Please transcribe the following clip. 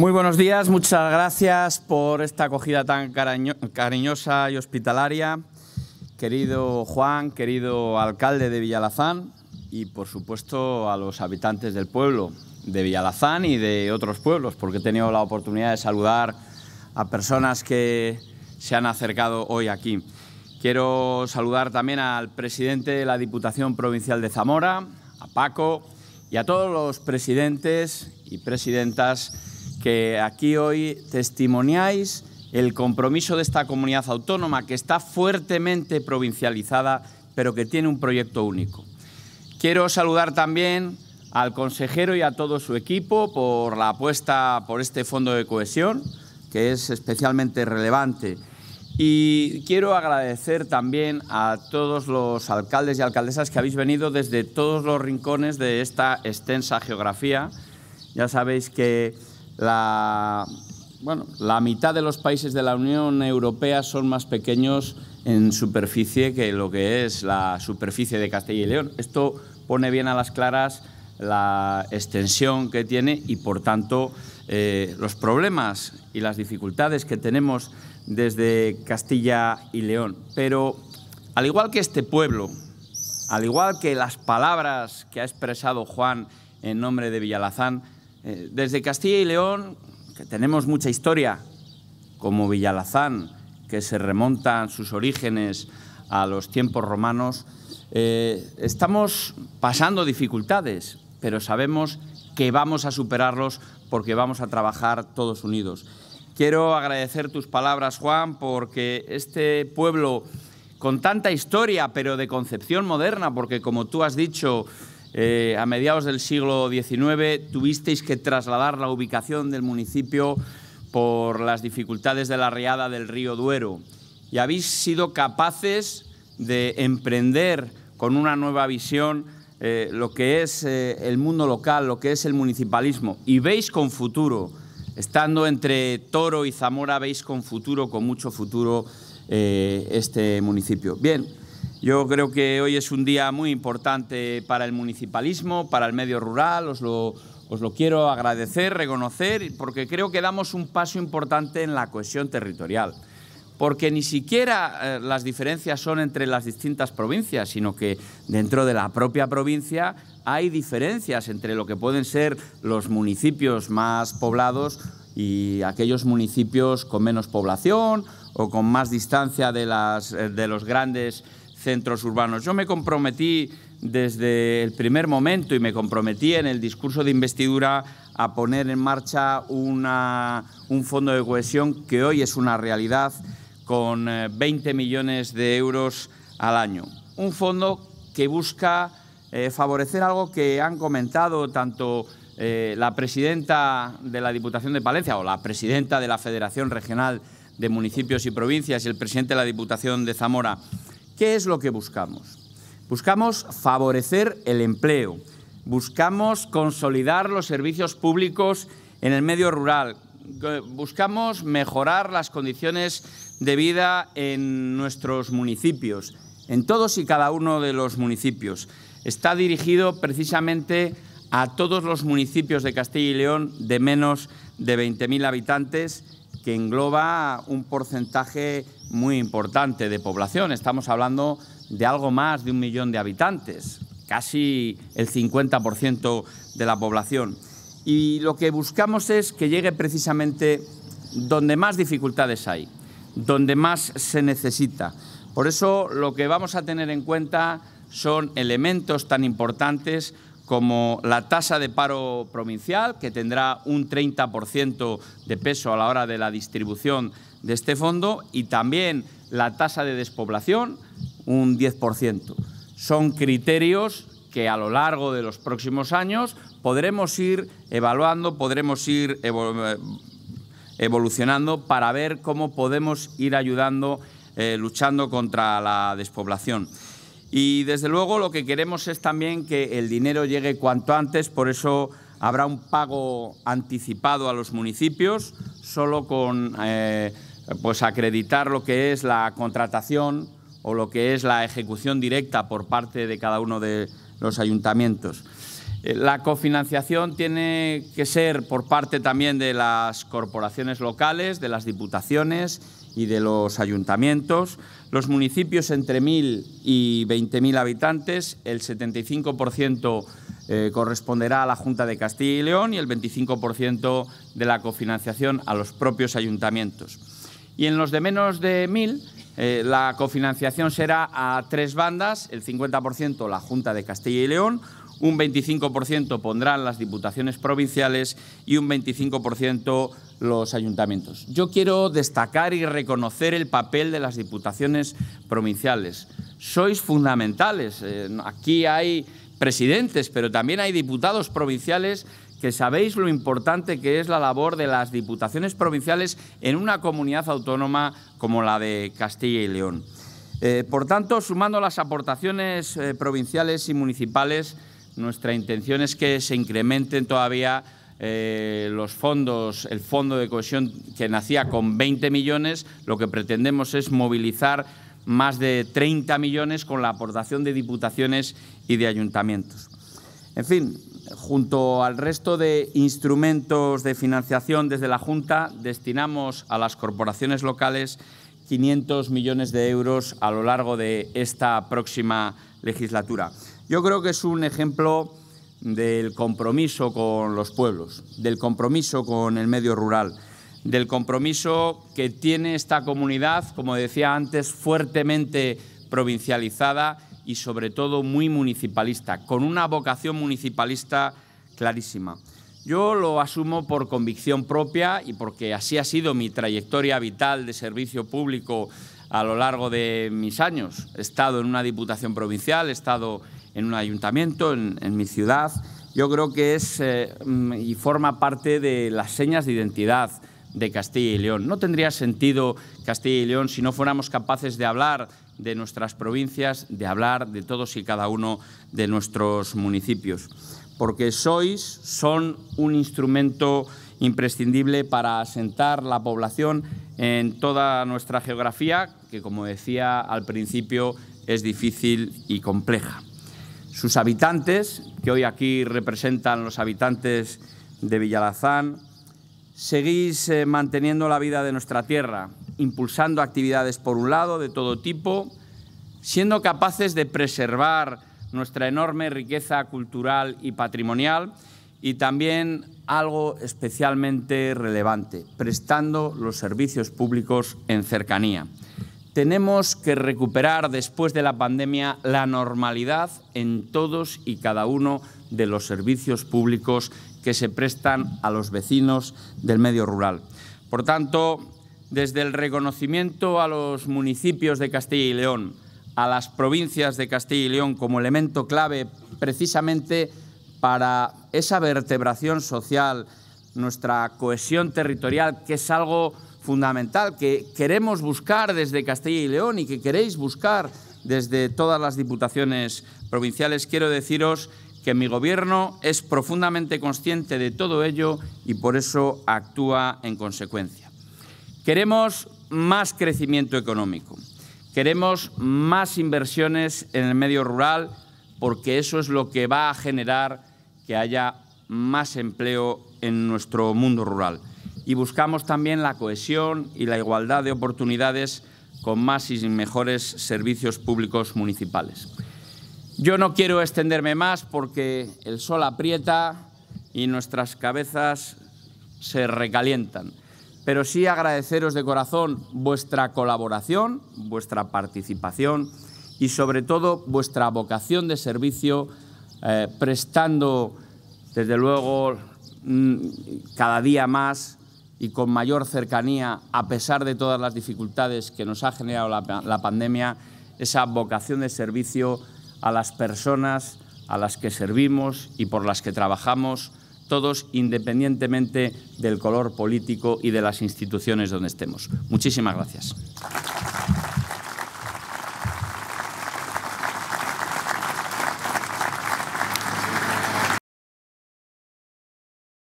Muy buenos días, muchas gracias por esta acogida tan cariñosa y hospitalaria, querido Juan, querido alcalde de Villalazán y por supuesto a los habitantes del pueblo de Villalazán y de otros pueblos, porque he tenido la oportunidad de saludar a personas que se han acercado hoy aquí. Quiero saludar también al presidente de la Diputación Provincial de Zamora, a Paco y a todos los presidentes y presidentas que aquí hoy testimoniáis el compromiso de esta comunidad autónoma que está fuertemente provincializada, pero que tiene un proyecto único. Quiero saludar también al consejero y a todo su equipo por la apuesta por este fondo de cohesión, que es especialmente relevante. Y quiero agradecer también a todos los alcaldes y alcaldesas que habéis venido desde todos los rincones de esta extensa geografía. Ya sabéis que la, la mitad de los países de la Unión Europea son más pequeños en superficie que lo que es la superficie de Castilla y León. Esto pone bien a las claras la extensión que tiene y, por tanto, eh, los problemas y las dificultades que tenemos desde Castilla y León. Pero, al igual que este pueblo, al igual que las palabras que ha expresado Juan en nombre de Villalazán, eh, desde Castilla y León, que tenemos mucha historia, como Villalazán, que se remontan sus orígenes a los tiempos romanos, eh, estamos pasando dificultades, pero sabemos que vamos a superarlos porque vamos a trabajar todos unidos. Quiero agradecer tus palabras, Juan, porque este pueblo con tanta historia, pero de concepción moderna, porque como tú has dicho, eh, a mediados del siglo XIX tuvisteis que trasladar la ubicación del municipio por las dificultades de la riada del río Duero y habéis sido capaces de emprender con una nueva visión eh, lo que es eh, el mundo local, lo que es el municipalismo y veis con futuro, estando entre Toro y Zamora, veis con futuro, con mucho futuro este municipio. Bien, yo creo que hoy es un día muy importante para el municipalismo, para el medio rural, os lo, quiero agradecer, reconocer, porque creo que damos un paso importante en la cohesión territorial porque ni siquiera eh, las diferencias son entre las distintas provincias, sino que dentro de la propia provincia hay diferencias entre lo que pueden ser los municipios más poblados y aquellos municipios con menos población o con más distancia de, las, eh, de los grandes centros urbanos. Yo me comprometí desde el primer momento y me comprometí en el discurso de investidura a poner en marcha una, un fondo de cohesión que hoy es una realidad con 20 eh, millones de euros al año. Un fondo que busca eh, favorecer algo que han comentado tanto eh, la presidenta de la Diputación de Palencia o la presidenta de la Federación Regional de Municipios y Provincias y el presidente de la Diputación de Zamora. ¿Qué es lo que buscamos? Buscamos favorecer el empleo, buscamos consolidar los servicios públicos en el medio rural, buscamos mejorar las condiciones de vida en nuestros municipios, en todos y cada uno de los municipios. Está dirigido precisamente a todos los municipios de Castilla y León de menos de 20.000 habitantes, que engloba un porcentaje muy importante de población. Estamos hablando de algo más de un millón de habitantes, casi el 50% de la población. Y lo que buscamos es que llegue precisamente donde más dificultades hay, donde más se necesita. Por eso lo que vamos a tener en cuenta son elementos tan importantes como la tasa de paro provincial, que tendrá un 30% de peso a la hora de la distribución de este fondo, y también la tasa de despoblación, un 10%. Son criterios que a lo largo de los próximos años podremos ir evaluando, podremos ir evolucionando para ver cómo podemos ir ayudando, eh, luchando contra la despoblación. Y desde luego lo que queremos es también que el dinero llegue cuanto antes, por eso habrá un pago anticipado a los municipios, solo con eh, pues acreditar lo que es la contratación o lo que es la ejecución directa por parte de cada uno de los ayuntamientos. Eh, la cofinanciación tiene que ser por parte también de las corporaciones locales, de las diputaciones y de los ayuntamientos, los municipios entre 1.000 y 20.000 habitantes, el 75% eh, corresponderá a la Junta de Castilla y León y el 25% de la cofinanciación a los propios ayuntamientos. Y en los de menos de 1.000, eh, la cofinanciación será a tres bandas, el 50% la Junta de Castilla y León, un 25% pondrán las diputaciones provinciales y un 25% los ayuntamientos. Yo quiero destacar y reconocer el papel de las diputaciones provinciales. Sois fundamentales. Eh, aquí hay presidentes, pero también hay diputados provinciales que sabéis lo importante que es la labor de las diputaciones provinciales en una comunidad autónoma como la de Castilla y León. Eh, por tanto, sumando las aportaciones eh, provinciales y municipales, nuestra intención es que se incrementen todavía eh, los fondos, el fondo de cohesión que nacía con 20 millones, lo que pretendemos es movilizar más de 30 millones con la aportación de diputaciones y de ayuntamientos. En fin, junto al resto de instrumentos de financiación desde la Junta, destinamos a las corporaciones locales 500 millones de euros a lo largo de esta próxima legislatura. Yo creo que es un ejemplo del compromiso con los pueblos, del compromiso con el medio rural, del compromiso que tiene esta comunidad, como decía antes, fuertemente provincializada y sobre todo muy municipalista, con una vocación municipalista clarísima. Yo lo asumo por convicción propia y porque así ha sido mi trayectoria vital de servicio público a lo largo de mis años. He estado en una diputación provincial, he estado en un ayuntamiento, en, mi ciudad, yo creo que es eh, mm, y forma parte de las señas de identidad de Castilla y León. No tendría sentido Castilla y León si no fuéramos capaces de hablar de nuestras provincias, de hablar de todos y cada uno de nuestros municipios, porque sois, son un instrumento imprescindible para asentar la población en toda nuestra geografía, que como decía al principio es difícil y compleja sus habitantes, que hoy aquí representan los habitantes de Villalazán, seguís eh, manteniendo la vida de nuestra tierra, impulsando actividades por un lado de todo tipo, siendo capaces de preservar nuestra enorme riqueza cultural y patrimonial y también algo especialmente relevante, prestando los servicios públicos en cercanía. Tenemos que recuperar después de la pandemia la normalidad en todos y cada uno de los servicios públicos que se prestan a los vecinos del medio rural. Por tanto, desde el reconocimiento a los municipios de Castilla y León, a las provincias de Castilla y León como elemento clave precisamente para esa vertebración social, nuestra cohesión territorial, que es algo fundamental que queremos buscar desde Castilla y León y que queréis buscar desde todas las diputaciones provinciales, quiero deciros que mi Gobierno es profundamente consciente de todo ello y por eso actúa en consecuencia. Queremos más crecimiento económico, queremos más inversiones en el medio rural porque eso es lo que va a generar que haya más empleo en nuestro mundo rural y buscamos también la cohesión y la igualdad de oportunidades con más y mejores servicios públicos municipales. Yo no quiero extenderme más porque el sol aprieta y nuestras cabezas se recalientan, pero sí agradeceros de corazón vuestra colaboración, vuestra participación y sobre todo vuestra vocación de servicio, eh, prestando desde luego mm, cada día más y con mayor cercanía, a pesar de todas las dificultades que nos ha generado la, pandemia, esa vocación de servicio a las personas a las que servimos y por las que trabajamos, todos independientemente del color político y de las instituciones donde estemos. Muchísimas gracias.